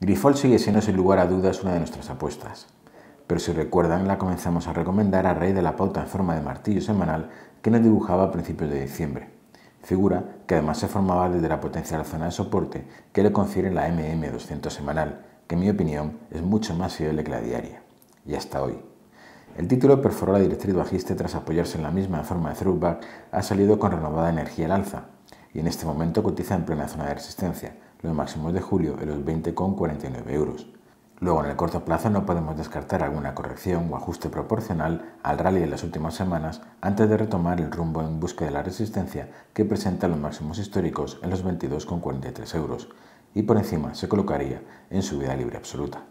Grifol sigue siendo sin lugar a dudas una de nuestras apuestas, pero si recuerdan la comenzamos a recomendar a raíz de la pauta en forma de martillo semanal que nos dibujaba a principios de diciembre, figura que además se formaba desde la potencial zona de soporte que le confiere la MM200 semanal, que en mi opinión es mucho más fiable que la diaria, y hasta hoy. El título perforó la directriz bajista tras apoyarse en la misma en forma de throwback, ha salido con renovada energía al alza, y en este momento cotiza en plena zona de resistencia, los máximos de julio en los 20,49 euros. Luego, en el corto plazo no podemos descartar alguna corrección o ajuste proporcional al rally de las últimas semanas antes de retomar el rumbo en busca de la resistencia que presenta los máximos históricos en los 22,43 euros y por encima se colocaría en subida libre absoluta.